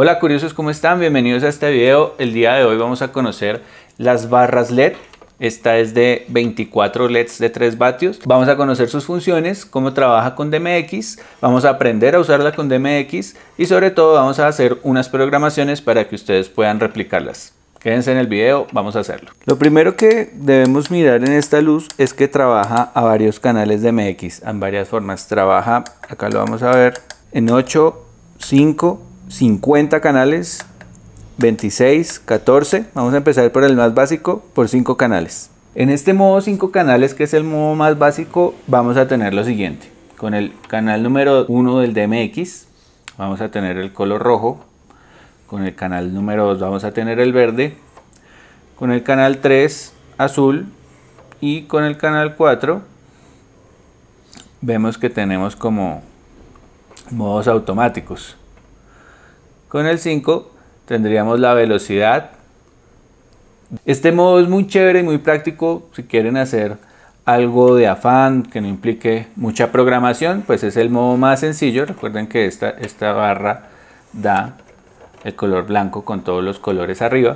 Hola curiosos, ¿cómo están? Bienvenidos a este video. El día de hoy vamos a conocer las barras LED. Esta es de 24 LEDs de 3 vatios. Vamos a conocer sus funciones, cómo trabaja con DMX, vamos a aprender a usarla con DMX y sobre todo vamos a hacer unas programaciones para que ustedes puedan replicarlas. Quédense en el video, vamos a hacerlo. Lo primero que debemos mirar en esta luz es que trabaja a varios canales de en varias formas. Trabaja, acá lo vamos a ver, en 8, 5, 50 canales, 26, 14. Vamos a empezar por el más básico, por 5 canales. En este modo 5 canales, que es el modo más básico, vamos a tener lo siguiente. Con el canal número 1 del DMX, vamos a tener el color rojo. Con el canal número 2 vamos a tener el verde. Con el canal 3, azul. Y con el canal 4, vemos que tenemos como modos automáticos. Con el 5 tendríamos la velocidad. Este modo es muy chévere y muy práctico si quieren hacer algo de afán que no implique mucha programación, pues es el modo más sencillo. Recuerden que esta, esta barra da el color blanco con todos los colores arriba.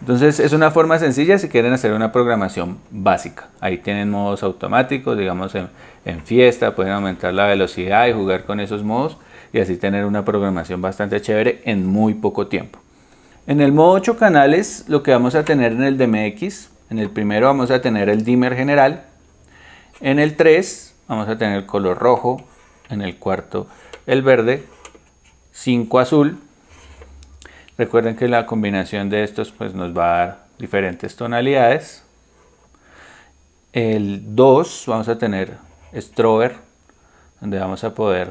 Entonces es una forma sencilla si quieren hacer una programación básica. Ahí tienen modos automáticos, digamos en fiesta, pueden aumentar la velocidad y jugar con esos modos y así tener una programación bastante chévere en muy poco tiempo. En el modo 8 canales lo que vamos a tener en el DMX, en el primero vamos a tener el dimmer general, en el 3 vamos a tener el color rojo, en el cuarto el verde, 5 azul. Recuerden que la combinación de estos pues nos va a dar diferentes tonalidades. El 2 vamos a tener strober, donde vamos a poder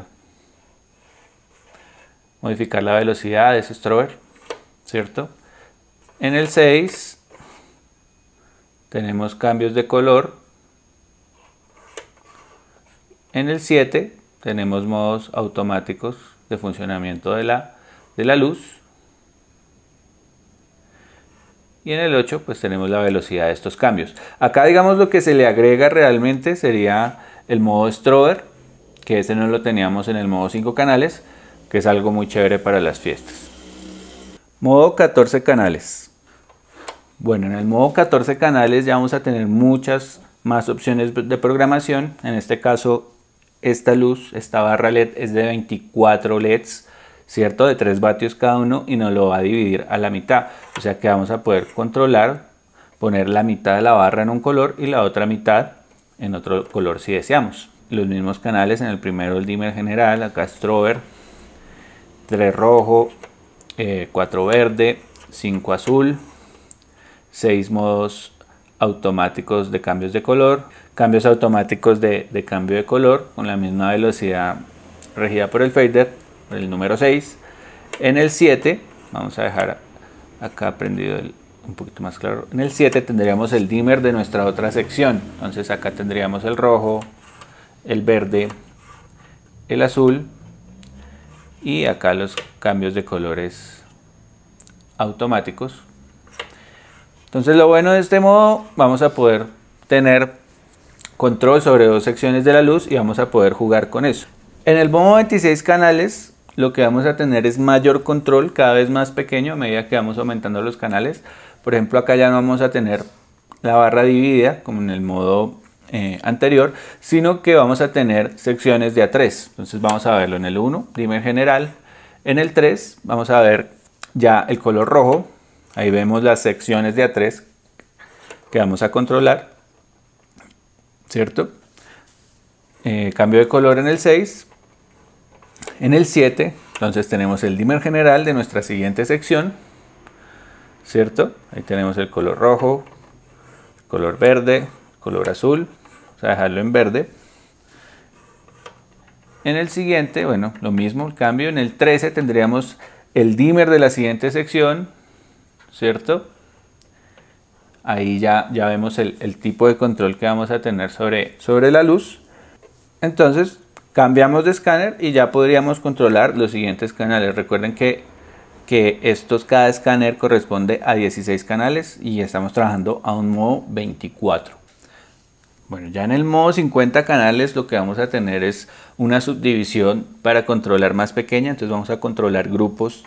modificar la velocidad, de ese ¿cierto? En el 6 tenemos cambios de color. En el 7 tenemos modos automáticos de funcionamiento de la, de la luz. Y en el 8 pues tenemos la velocidad de estos cambios. Acá digamos lo que se le agrega realmente sería el modo strober, que ese no lo teníamos en el modo 5 canales, que es algo muy chévere para las fiestas. Modo 14 canales. Bueno, en el modo 14 canales ya vamos a tener muchas más opciones de programación. En este caso, esta luz, esta barra LED es de 24 LEDs, ¿cierto? De 3 vatios cada uno y nos lo va a dividir a la mitad. O sea que vamos a poder controlar, poner la mitad de la barra en un color y la otra mitad en otro color si deseamos. Los mismos canales en el primero el dimmer general, acá strober, 3 rojo, 4 eh, verde, 5 azul, 6 modos automáticos de cambios de color, cambios automáticos de, cambio de color con la misma velocidad regida por el fader, el número 6. En el 7, vamos a dejar acá prendido un poquito más claro, en el 7 tendríamos el dimmer de nuestra otra sección, entonces acá tendríamos el rojo, el verde, el azul, y acá los cambios de colores automáticos entonces lo bueno de este modo vamos a poder tener control sobre dos secciones de la luz y vamos a poder jugar con eso en el modo 26 canales lo que vamos a tener es mayor control cada vez más pequeño a medida que vamos aumentando los canales por ejemplo acá ya no vamos a tener la barra dividida como en el modo eh, anterior, sino que vamos a tener secciones de A3. Entonces vamos a verlo en el 1, primer general. En el 3 vamos a ver ya el color rojo. Ahí vemos las secciones de A3 que vamos a controlar. ¿Cierto? Eh, cambio de color en el 6. En el 7, entonces tenemos el dimmer general de nuestra siguiente sección. ¿Cierto? Ahí tenemos el color rojo, color verde, color azul, o dejarlo en verde. En el siguiente, bueno, lo mismo, el cambio. En el 13 tendríamos el dimmer de la siguiente sección, ¿cierto? Ahí ya, ya vemos el, el, tipo de control que vamos a tener sobre, sobre la luz. Entonces, cambiamos de escáner y ya podríamos controlar los siguientes canales. Recuerden que, que estos, cada escáner corresponde a 16 canales y estamos trabajando a un modo 24. Bueno, ya en el modo 50 canales lo que vamos a tener es una subdivisión para controlar más pequeña, entonces vamos a controlar grupos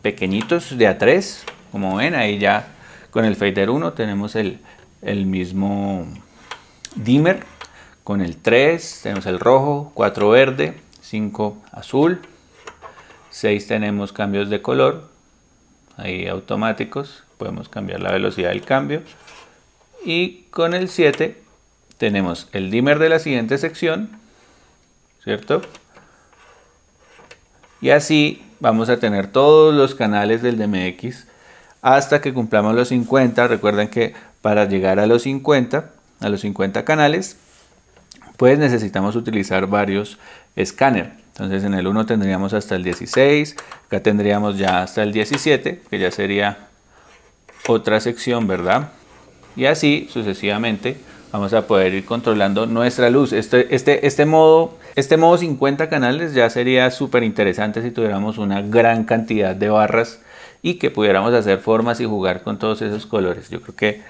pequeñitos de A3, como ven ahí ya con el fader 1 tenemos el, mismo dimmer, con el 3 tenemos el rojo, 4 verde, 5 azul, 6 tenemos cambios de color, ahí automáticos, podemos cambiar la velocidad del cambio, y con el 7 tenemos el dimmer de la siguiente sección, ¿cierto? Y así vamos a tener todos los canales del DMX hasta que cumplamos los 50. Recuerden que para llegar a los 50, a los 50 canales, pues necesitamos utilizar varios escáner. Entonces en el 1 tendríamos hasta el 16, acá tendríamos ya hasta el 17, que ya sería otra sección, ¿verdad? Y así sucesivamente vamos a poder ir controlando nuestra luz. Este, este, este, modo, este modo 50 canales ya sería súper interesante si tuviéramos una gran cantidad de barras y que pudiéramos hacer formas y jugar con todos esos colores. Yo creo que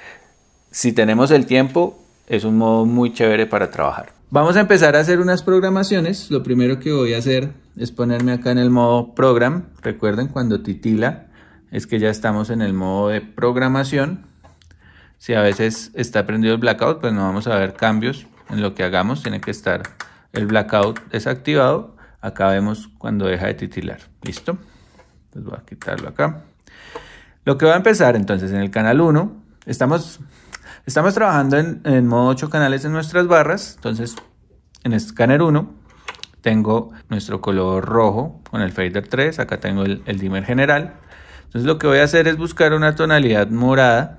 si tenemos el tiempo, es un modo muy chévere para trabajar. Vamos a empezar a hacer unas programaciones. Lo primero que voy a hacer es ponerme acá en el modo program. Recuerden cuando titila es que ya estamos en el modo de programación si a veces está prendido el blackout, pues no vamos a ver cambios en lo que hagamos. Tiene que estar el blackout desactivado. Acá vemos cuando deja de titilar. ¿Listo? Pues voy a quitarlo acá. Lo que va a empezar entonces en el canal 1, estamos, estamos trabajando en, modo 8 canales en nuestras barras. Entonces, en escáner este 1 tengo nuestro color rojo con el fader 3, acá tengo el, el dimmer general. Entonces lo que voy a hacer es buscar una tonalidad morada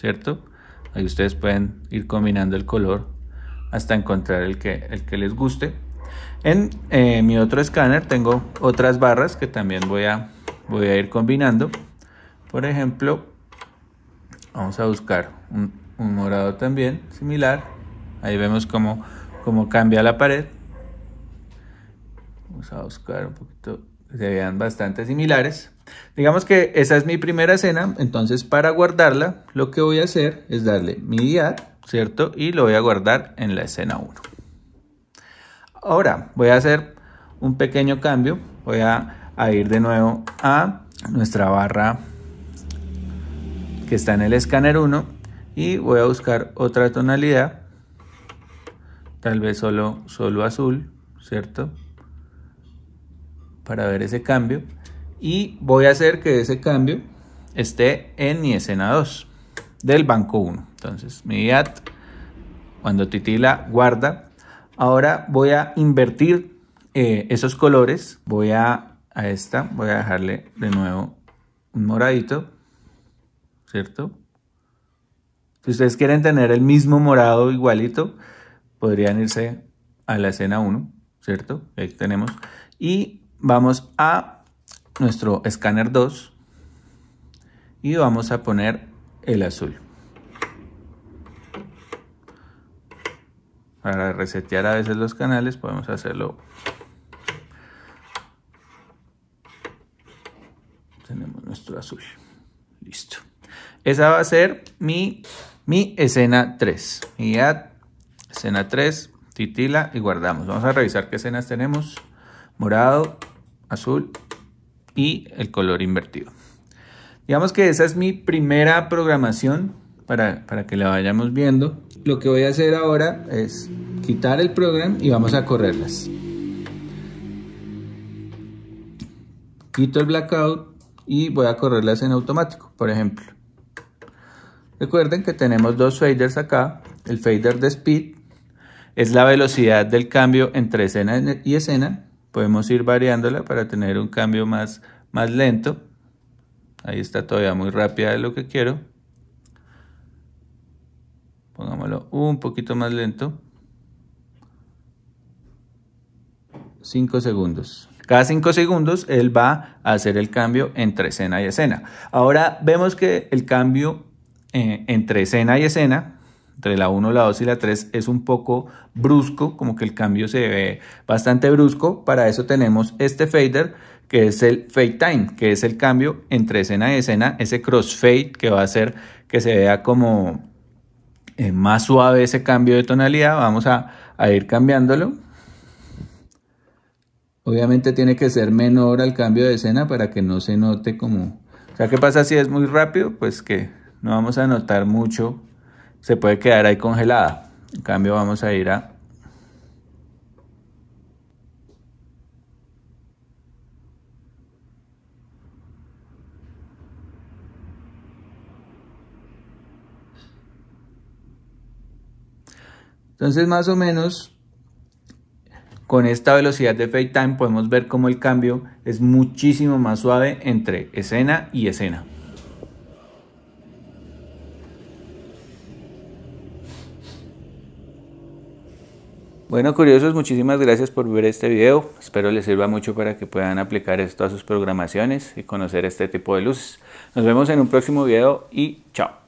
¿cierto? Ahí ustedes pueden ir combinando el color hasta encontrar el que, el que les guste. En eh, mi otro escáner tengo otras barras que también voy a, voy a ir combinando. Por ejemplo, vamos a buscar un, morado también similar. Ahí vemos cómo cambia la pared. Vamos a buscar un poquito se vean bastante similares. Digamos que esa es mi primera escena, entonces para guardarla lo que voy a hacer es darle mi ¿cierto? Y lo voy a guardar en la escena 1. Ahora voy a hacer un pequeño cambio, voy a, ir de nuevo a nuestra barra que está en el escáner 1 y voy a buscar otra tonalidad, tal vez solo, solo azul, ¿cierto? para ver ese cambio y voy a hacer que ese cambio esté en mi escena 2 del banco 1. Entonces mi at cuando titila guarda. Ahora voy a invertir eh, esos colores. Voy a, a esta, voy a dejarle de nuevo un moradito, ¿cierto? Si ustedes quieren tener el mismo morado igualito, podrían irse a la escena 1, ¿cierto? tenemos. Y Vamos a nuestro escáner 2 y vamos a poner el azul. Para resetear a veces los canales podemos hacerlo. Tenemos nuestro azul. Listo. Esa va a ser mi, mi escena 3. y escena 3, titila y guardamos. Vamos a revisar qué escenas tenemos. Morado, azul y el color invertido. Digamos que esa es mi primera programación para, que la vayamos viendo. Lo que voy a hacer ahora es quitar el program y vamos a correrlas. Quito el blackout y voy a correrlas en automático, por ejemplo. Recuerden que tenemos dos faders acá. El fader de speed es la velocidad del cambio entre escena y escena podemos ir variándola para tener un cambio más, más lento. Ahí está todavía muy rápida de lo que quiero. Pongámoslo un poquito más lento. 5 segundos. Cada 5 segundos él va a hacer el cambio entre escena y escena. Ahora vemos que el cambio eh, entre escena y escena entre la 1, la 2 y la 3 es un poco brusco, como que el cambio se ve bastante brusco. Para eso tenemos este fader que es el fade time, que es el cambio entre escena y escena, ese crossfade que va a hacer que se vea como eh, más suave ese cambio de tonalidad. Vamos a, a ir cambiándolo. Obviamente tiene que ser menor al cambio de escena para que no se note como... O sea, ¿qué pasa si es muy rápido? Pues que no vamos a notar mucho se puede quedar ahí congelada. En cambio vamos a ir a Entonces más o menos con esta velocidad de time podemos ver cómo el cambio es muchísimo más suave entre escena y escena. Bueno, curiosos, muchísimas gracias por ver este video. Espero les sirva mucho para que puedan aplicar esto a sus programaciones y conocer este tipo de luces. Nos vemos en un próximo video y chao.